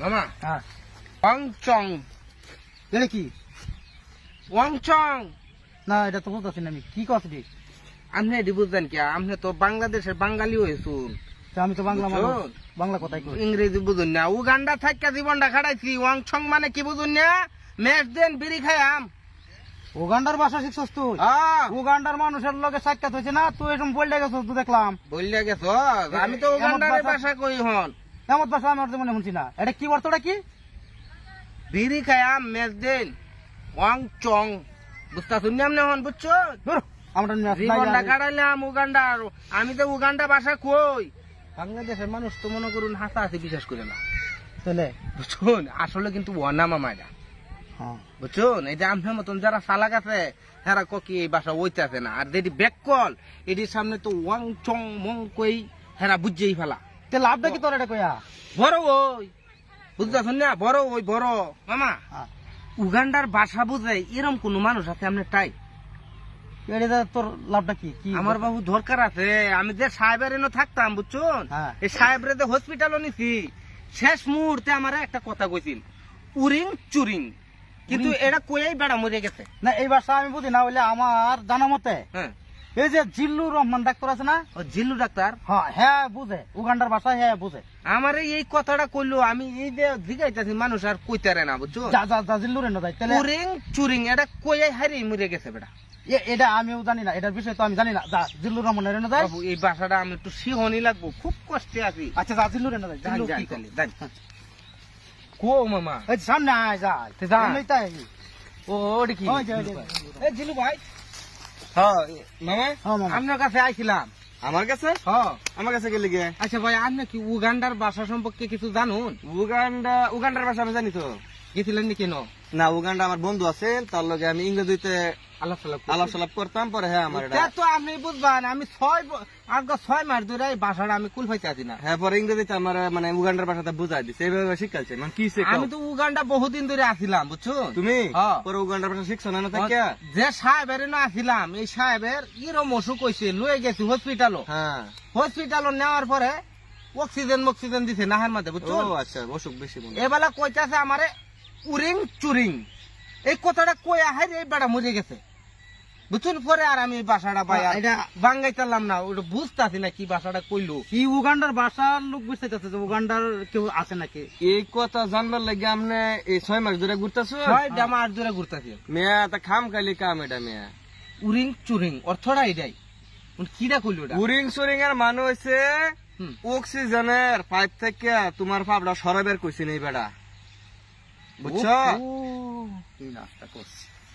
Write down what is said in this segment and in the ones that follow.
মামা হ্যাঁ ওয়াংচং এটা কি ওয়াংচং না এটা তো বুঝতেছি না আমি কি কথা আপনি এটি বুঝতেন কি আপনি তো বাংলাদেশের বাঙালি হয়েছুন আমি তো বাংলা বাংলা কথাই ইংরেজি বুঝুন না উগান্ডা জীবনটা খাটাইছি মানে কি বুঝুন না দেন বিড়ি খায়াম উগান্ডার ভাষা শিখছস তুই উগান্ডার মানুষের লগে সাক্ষাৎ হয়েছে না তুই এরকম বললে গেছস তুই দেখলাম বললে গেছ আমি তো উগান্ডার ভাষা কই হন মনে শুনছি না এটা কি কি বিড়ি খায়া ওয়াং চং বুঝতে বুঝছো আমি তো উগান্ডা ভাষা কই বাংলাদেশের মানুষ তো মনে করুন হাসা আছে বিশ্বাস করে না তাহলে আসলে কিন্তু বুঝুন মামারা হ্যাঁ। বুঝছুন এই যে আপনার মতন যারা সালাক আছে তারা কি এই বাসা ওইতে না আর যেটি ব্যাক কল এটির সামনে তো ওয়াং চং মং কই হেরা বুঝেই ফেলা তে লাভটা কি তোর এটা কয়া বড় ওই বুঝতেছ না বড় ওই বড় মামা উগান্ডার বাসা বুঝে এরম কোন মানুষ আছে আপনার টাই তোর লাভটা কি আমার বাবু দরকার আছে আমি যে সাহেবের এনে থাকতাম বুঝছুন হ্যাঁ। এই সাহেবের যে হসপিটালও নিছি শেষ মুহূর্তে আমার একটা কথা কইছিল উরিং চুরিং কিন্তু এটা কয়েই বেড়া মরে গেছে না এই বাসা আমি বুঝি না বলে আমার জানা মতে হ্যাঁ এই যে জিল্লু রহমান ডাক্তার আছে না ও জিল্লু ডাক্তার হ্যাঁ হ্যাঁ বুঝে উগান্ডার ভাষা হ্যাঁ বুঝে আমার এই কথাটা কইলো আমি এই যে জিগাইতেছি মানুষ আর কইতারে না বুঝছো যা যা যা জিল্লু রে না যাই তাহলে চুরিং চুরিং এটা কইয়াই হারি মরে গেছে বেটা এটা আমিও জানি না এটার বিষয়ে তো আমি জানি না যা জিল্লুর রহমান রেনো যাই বাবু এই ভাষাটা আমি একটু শিহনি লাগবো খুব কষ্টে আছি আচ্ছা যা জিল্লু রেনো যাই জিল্লু কি কইলি যাই কো মামা এই সামনে আয় যা তে যা আমি তাই ও ওড়কি কি ওই এই জিল্লু ভাই হ্যাঁ, হ্যাঁ, কাছে আইছিলাম আমার কাছে হ্যাঁ। আমার কাছে গেলে আচ্ছা আপনি কি উগান্ডার ভাষা সম্পর্কে কিছু জানুন উগান্ডার ভাষা আমি জানি তো গেছিলেন কেন না উগান্ডা আমার বন্ধু আছে তার লগে আমি ইংরেজিতে আলাপ সালাপ করতাম পরে হ্যাঁ আমার আমি ছয় ছয় মাস ধরে এই ভাষাটা আমি কুল পাইতে আছি না হ্যাঁ পরে আমার মানে উগান্ডার ভাষাটা বুঝাই দিছে এইভাবে মানে কি আমি তো উগান্ডা বহুদিন ধরে আসিলাম বুঝছো তুমি হ্যাঁ। পরে উগান্ডার ভাষা শিখছো না থাকে যে সাহেবের না আসিলাম এই সাহেবের ইরম অসুখ হয়েছে লয়ে গেছি হসপিটালও হসপিটালও নেওয়ার পরে অক্সিজেন মক্সিজেন দিছে নাহার মাঝে বুঝছো আচ্ছা অসুখ বেশি এবেলা কইতাছে আমারে উরিং চুরিং এই কথাটা কই আহার এই বেড়া মরে গেছে বুঝুন পরে আর আমি বাসাটা পাই হ্যাঁ, না ওটা না কি বাসাটা কইলো কি উগান্ডার বাসার লোক যে উগান্ডার কেউ আছে নাকি এই কথা জানবার লাগে আপনি এই ছয় মাস ধরে ঘুরতেছো মাস ধরে ঘুরতেছি মেয়া তা খাম খাইলে কাম এটা মেয়া উরিং চুরিং অর্থটা এটাই কিটা কইলো উরিং চুরিং এর মানে অক্সিজেনের পাইপ থেকে তোমার ফাবড়া সরাবের কইছে নেই বেড়া বুঝছো তুই নাস্তা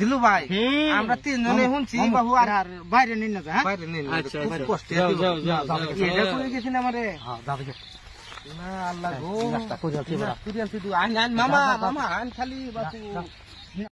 দিলু ভাই আমরা তিনজনে শুনছি বাহু আর আর বাইরে নিন না হ্যাঁ বাইরে নিন আচ্ছা, আচ্ছা। কষ্ট এটা করে গেছেন আমারে হ্যাঁ যাবে না আল্লাহ গো রাস্তা পর্যন্ত আন আন মামা মামা আন খালি বাবু